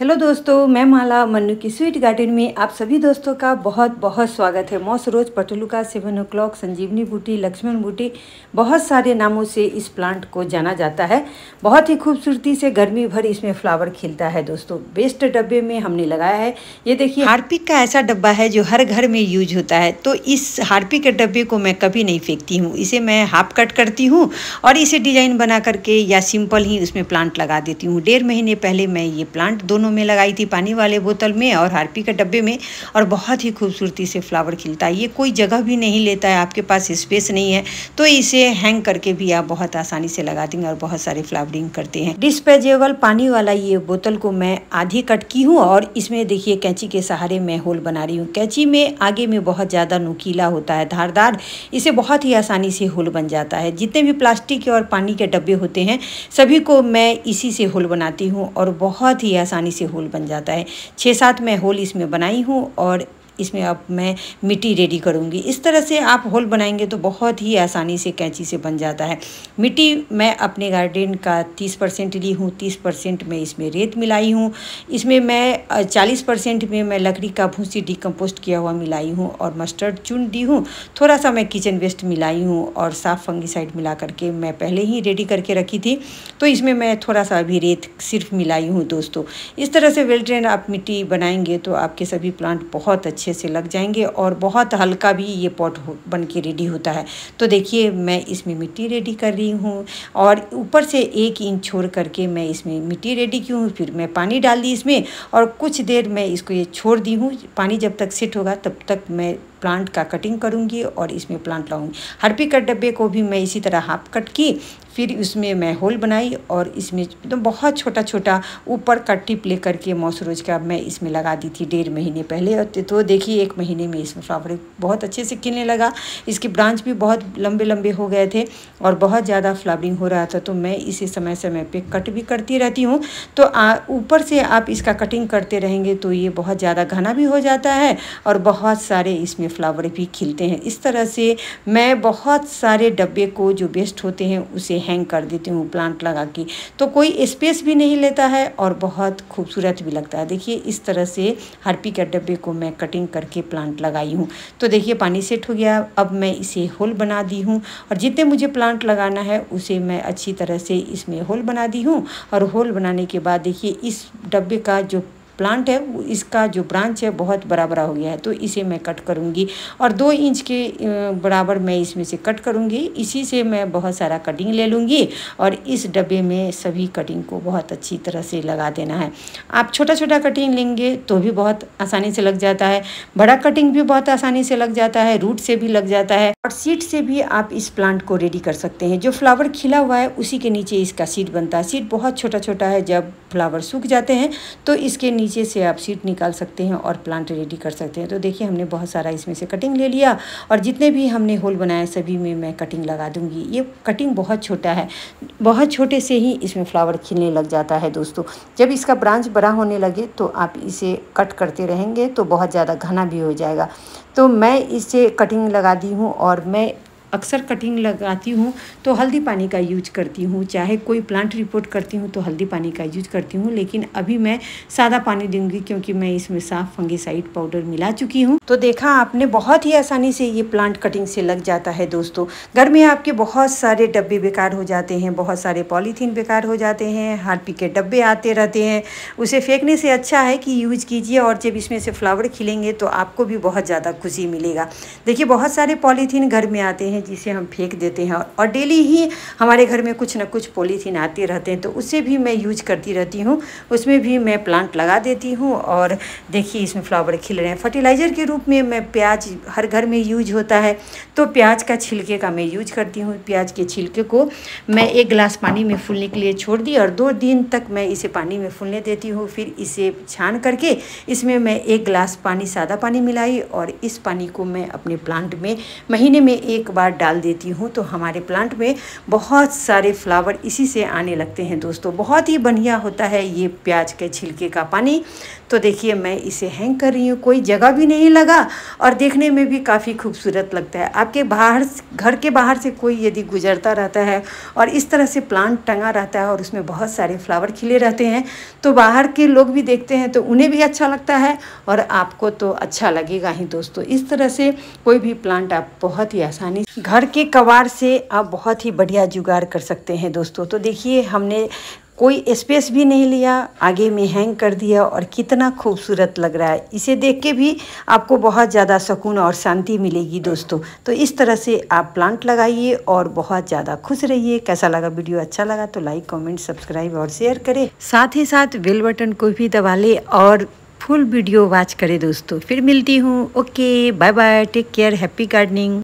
hello दोस्तों मैं माला मन्नू की स्वीट गार्डन में आप सभी दोस्तों का बहुत बहुत स्वागत है मौस रोज पटलुका सेवन ओ क्लॉक संजीवनी बूटी लक्ष्मण बूटी बहुत सारे नामों से इस प्लांट को जाना जाता है बहुत ही खूबसूरती से गर्मी भर इसमें फ्लावर खिलता है दोस्तों बेस्ट डब्बे में हमने लगाया है ये देखिए हार्पिक का ऐसा डब्बा है जो हर घर में यूज होता है तो इस हार्पिक के डब्बे को मैं कभी नहीं फेंकती हूँ इसे मैं हाफ कट करती हूँ और इसे डिजाइन बना करके या सिंपल ही उसमें प्लांट लगा देती हूँ डेढ़ महीने पहले मैं ये प्लांट दोनों मुँह में लगाई थी पानी वाले बोतल में और हारपी के डब्बे में और बहुत ही खूबसूरती से फ्लावर खिलता है ये कोई जगह भी नहीं लेता है आपके पास स्पेस नहीं है तो इसे हैंग करके भी आप बहुत आसानी से लगा देंगे और बहुत सारे फ्लावरिंग करते हैं डिस्पेजेबल पानी वाला ये बोतल को मैं आधी कट की हूँ और इसमें देखिए कैंची के सहारे मैं होल बना रही हूँ कैंची में आगे में बहुत ज़्यादा नुकीला होता है धारदार इसे बहुत ही आसानी से होल बन जाता है जितने भी प्लास्टिक और पानी के डब्बे होते हैं सभी को मैं इसी से होल बनाती हूँ और बहुत ही आसानी आसानी से होल बन जाता है छः सात मैं होल इसमें बनाई हूँ और इसमें अब मैं मिट्टी रेडी करूँगी इस तरह से आप होल बनाएंगे तो बहुत ही आसानी से कैंची से बन जाता है मिट्टी मैं अपने गार्डन का तीस परसेंट ली हूँ तीस परसेंट मैं इसमें रेत मिलाई हूँ इसमें मैं चालीस परसेंट में मैं लकड़ी का भूसी डिकम्पोस्ट किया हुआ मिलाई हूँ और मस्टर्ड चुन दी हूँ थोड़ा सा मैं किचन वेस्ट मिलाई हूँ और साफ़ फंगीसाइड मिला करके मैं पहले ही रेडी करके रखी थी तो इसमें मैं थोड़ा सा अभी रेत सिर्फ मिलाई हूँ दोस्तों इस तरह से वेल ट्रेन आप मिट्टी बनाएंगे तो आपके सभी प्लांट बहुत अच्छे अच्छे से लग जाएंगे और बहुत हल्का भी ये पॉट बन के रेडी होता है तो देखिए मैं इसमें मिट्टी रेडी कर रही हूँ और ऊपर से एक इंच छोड़ करके मैं इसमें मिट्टी रेडी की हूँ फिर मैं पानी डाल दी इसमें और कुछ देर मैं इसको ये छोड़ दी हूँ पानी जब तक सेट होगा तब तक मैं प्लांट का कटिंग करूँगी और इसमें प्लांट लाऊँगी हरपी का डब्बे को भी मैं इसी तरह हाफ कट की फिर उसमें मैं होल बनाई और इसमें एकदम तो बहुत छोटा छोटा ऊपर का टिप ले करके मॉसरोज का मैं इसमें लगा दी थी डेढ़ महीने पहले और तो देखिए एक महीने में इसमें फ्लावर बहुत अच्छे से खिलने लगा इसके ब्रांच भी बहुत लंबे लंबे हो गए थे और बहुत ज़्यादा फ्लावरिंग हो रहा था तो मैं इसे समय समय पे कट भी करती रहती हूँ तो ऊपर से आप इसका कटिंग करते रहेंगे तो ये बहुत ज़्यादा घना भी हो जाता है और बहुत सारे इसमें फ्लावर भी खिलते हैं इस तरह से मैं बहुत सारे डब्बे को जो वेस्ट होते हैं उसे हैंग कर देती हूँ प्लांट लगा के तो कोई स्पेस भी नहीं लेता है और बहुत खूबसूरत भी लगता है देखिए इस तरह से हरपी के डब्बे को मैं कटिंग करके प्लांट लगाई हूँ तो देखिए पानी सेट हो गया अब मैं इसे होल बना दी हूँ और जितने मुझे प्लांट लगाना है उसे मैं अच्छी तरह से इसमें होल बना दी हूँ और होल बनाने के बाद देखिए इस डब्बे का जो प्लांट है इसका जो ब्रांच है बहुत बड़ा बड़ा हो गया है तो इसे मैं कट करूँगी और दो इंच के बराबर मैं इसमें से कट करूँगी इसी से मैं बहुत सारा कटिंग ले लूँगी और इस डब्बे में सभी कटिंग को बहुत अच्छी तरह से लगा देना है आप छोटा छोटा कटिंग लेंगे तो भी बहुत आसानी से लग जाता है बड़ा कटिंग भी बहुत आसानी से लग जाता है रूट से भी लग जाता है और सीट से भी आप इस प्लांट को रेडी कर सकते हैं जो फ्लावर खिला हुआ है उसी के नीचे इसका सीट बनता है सीट बहुत छोटा छोटा है जब फ्लावर सूख जाते हैं तो इसके नीचे नीचे से आप सीट निकाल सकते हैं और प्लांट रेडी कर सकते हैं तो देखिए हमने बहुत सारा इसमें से कटिंग ले लिया और जितने भी हमने होल बनाए सभी में मैं कटिंग लगा दूंगी ये कटिंग बहुत छोटा है बहुत छोटे से ही इसमें फ्लावर खिलने लग जाता है दोस्तों जब इसका ब्रांच बड़ा होने लगे तो आप इसे कट करते रहेंगे तो बहुत ज़्यादा घना भी हो जाएगा तो मैं इसे कटिंग लगा दी हूँ और मैं अक्सर कटिंग लगाती हूँ तो हल्दी पानी का यूज करती हूँ चाहे कोई प्लांट रिपोर्ट करती हूँ तो हल्दी पानी का यूज करती हूँ लेकिन अभी मैं सादा पानी दूंगी क्योंकि मैं इसमें साफ फंगिसाइड पाउडर मिला चुकी हूँ तो देखा आपने बहुत ही आसानी से ये प्लांट कटिंग से लग जाता है दोस्तों घर में आपके बहुत सारे डब्बे बेकार हो जाते हैं बहुत सारे पॉलीथीन बेकार हो जाते हैं पी के डब्बे आते रहते हैं उसे फेंकने से अच्छा है कि यूज कीजिए और जब इसमें से फ्लावर खिलेंगे तो आपको भी बहुत ज़्यादा खुशी मिलेगा देखिए बहुत सारे पॉलीथीन घर में आते हैं हैं जिसे हम फेंक देते हैं और डेली ही हमारे घर में कुछ ना कुछ पॉलीथीन आते रहते हैं तो उसे भी मैं यूज करती रहती हूँ उसमें भी मैं प्लांट लगा देती हूँ और देखिए इसमें फ्लावर खिल रहे हैं फर्टिलाइज़र के रूप में मैं प्याज हर घर में यूज होता है तो प्याज का छिलके का मैं यूज करती हूँ प्याज के छिलके को मैं एक गिलास पानी में फूलने के लिए छोड़ दी और दो दिन तक मैं इसे पानी में फूलने देती हूँ फिर इसे छान करके इसमें मैं एक गिलास पानी सादा पानी मिलाई और इस पानी को मैं अपने प्लांट में महीने में एक बार खाद डाल देती हूँ तो हमारे प्लांट में बहुत सारे फ्लावर इसी से आने लगते हैं दोस्तों बहुत ही बढ़िया होता है ये प्याज के छिलके का पानी तो देखिए मैं इसे हैंग कर रही हूँ कोई जगह भी नहीं लगा और देखने में भी काफ़ी खूबसूरत लगता है आपके बाहर घर के बाहर से कोई यदि गुजरता रहता है और इस तरह से प्लांट टंगा रहता है और उसमें बहुत सारे फ्लावर खिले रहते हैं तो बाहर के लोग भी देखते हैं तो उन्हें भी अच्छा लगता है और आपको तो अच्छा लगेगा ही दोस्तों इस तरह से कोई भी प्लांट आप बहुत ही आसानी घर के कवार से आप बहुत ही बढ़िया जुगाड़ कर सकते हैं दोस्तों तो देखिए हमने कोई स्पेस भी नहीं लिया आगे में हैंग कर दिया और कितना खूबसूरत लग रहा है इसे देख के भी आपको बहुत ज़्यादा सुकून और शांति मिलेगी दोस्तों तो इस तरह से आप प्लांट लगाइए और बहुत ज़्यादा खुश रहिए कैसा लगा वीडियो अच्छा लगा तो लाइक कमेंट सब्सक्राइब और शेयर करें साथ ही साथ बेल बटन को भी दबा लें और फुल वीडियो वॉच करें दोस्तों फिर मिलती हूँ okay bye bye take care happy gardening